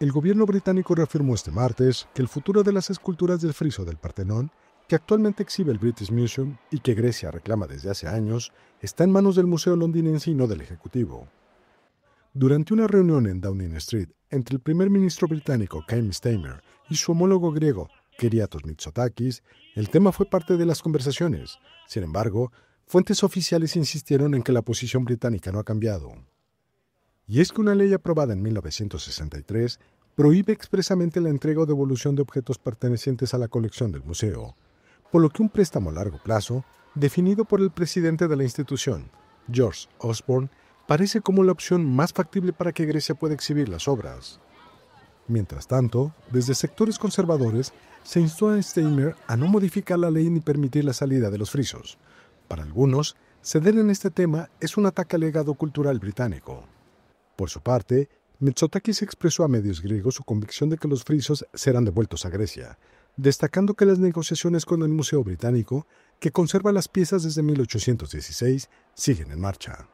El gobierno británico reafirmó este martes que el futuro de las esculturas del friso del Partenón, que actualmente exhibe el British Museum y que Grecia reclama desde hace años, está en manos del Museo londinense y no del Ejecutivo. Durante una reunión en Downing Street entre el primer ministro británico Keir Starmer y su homólogo griego Kyriakos Mitsotakis, el tema fue parte de las conversaciones. Sin embargo, fuentes oficiales insistieron en que la posición británica no ha cambiado. Y es que una ley aprobada en 1963 prohíbe expresamente la entrega o devolución de objetos pertenecientes a la colección del museo, por lo que un préstamo a largo plazo, definido por el presidente de la institución, George Osborne, parece como la opción más factible para que Grecia pueda exhibir las obras. Mientras tanto, desde sectores conservadores se instó a Steiner a no modificar la ley ni permitir la salida de los frisos. Para algunos, ceder en este tema es un ataque al legado cultural británico. Por su parte, Mitsotakis expresó a medios griegos su convicción de que los frisos serán devueltos a Grecia, destacando que las negociaciones con el Museo Británico, que conserva las piezas desde 1816, siguen en marcha.